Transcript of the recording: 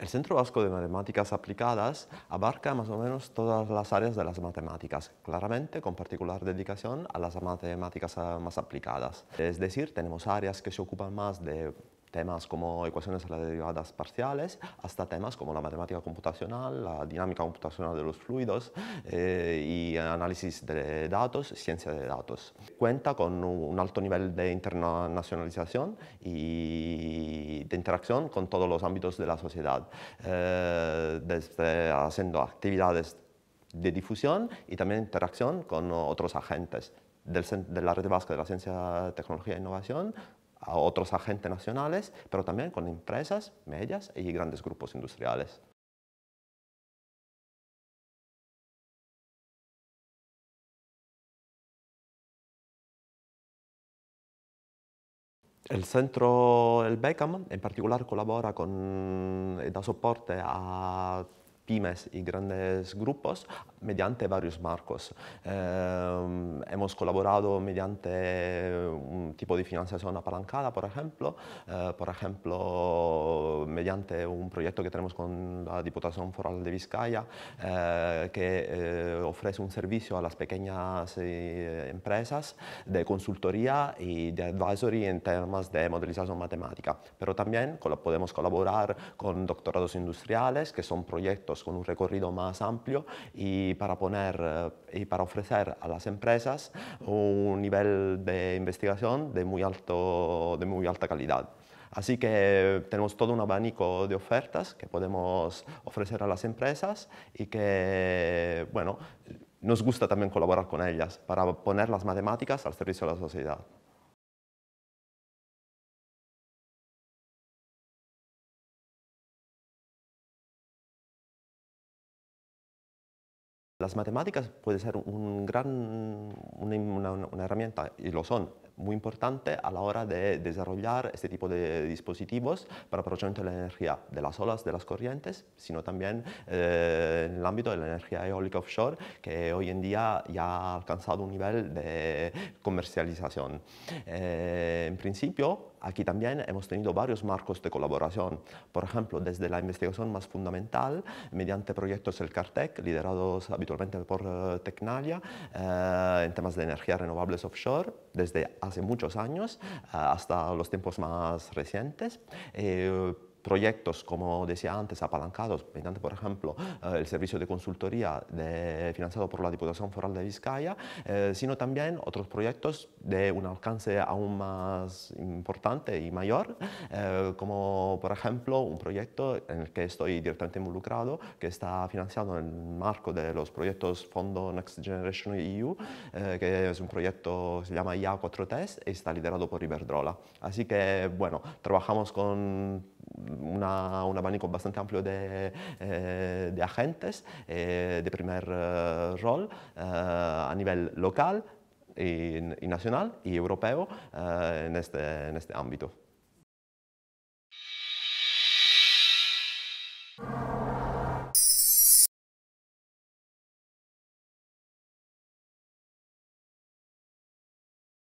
El Centro Vasco de Matemáticas Aplicadas abarca más o menos todas las áreas de las matemáticas, claramente con particular dedicación a las matemáticas más aplicadas. Es decir, tenemos áreas que se ocupan más de temas como ecuaciones a las derivadas parciales, hasta temas como la matemática computacional, la dinámica computacional de los fluidos eh, y análisis de datos, ciencia de datos. Cuenta con un alto nivel de internacionalización y de interacción con todos los ámbitos de la sociedad, eh, desde haciendo actividades de difusión y también interacción con otros agentes, de la Red Vasca de la Ciencia, Tecnología e Innovación, a otros agentes nacionales, pero también con empresas, medias y grandes grupos industriales. El centro, el Beckham en particular colabora con y eh, da soporte a pymes y grandes grupos mediante varios marcos. Em, hemos colaborado mediante eh, un tipo de financiación apalancada, por ejemplo, eh, por ejemplo, mediante un proyecto que tenemos con la Diputación Foral de Vizcaya, eh, que ofrece un servicio a las pequeñas empresas de consultoría y de advisory en temas de modelización matemática. Pero también podemos colaborar con doctorados industriales, que son proyectos con un recorrido más amplio y para poner y para ofrecer a las empresas un nivel de investigación de muy, alto, de muy alta calidad. Así que tenemos todo un abanico de ofertas que podemos ofrecer a las empresas y que, bueno, nos gusta también colaborar con ellas para poner las matemáticas al servicio de la sociedad. Las matemáticas pueden ser un gran, una herramienta, y lo son, muy importante a la hora de desarrollar este tipo de dispositivos para aprovechar la energía de las olas, de las corrientes, sino también eh, en el ámbito de la energía eólica offshore, que hoy en día ya ha alcanzado un nivel de comercialización. Eh, en principio, aquí también hemos tenido varios marcos de colaboración. Por ejemplo, desde la investigación más fundamental, mediante proyectos del CARTEC, liderados habitualmente por eh, Tecnalia, en temas de energías renovables offshore, desde hace muchos años hasta los tiempos más recientes. Eh, proyectos, como decía antes, apalancados, mediante, por ejemplo, eh, el servicio de consultoría financiado por la Diputación Foral de Vizcaya, eh, sino también otros proyectos de un alcance aún más importante y mayor, eh, como por ejemplo un proyecto en el que estoy directamente involucrado, que está financiado en el marco de los proyectos Fondo Next Generation EU, que es un proyecto se llama ia 4 test y está liderado por Iberdrola. Así que, bueno, trabajamos con una, un abanico bastante amplio de, eh, agentes eh, de primer eh, rol a nivel local y, nacional y europeo este, en este ámbito.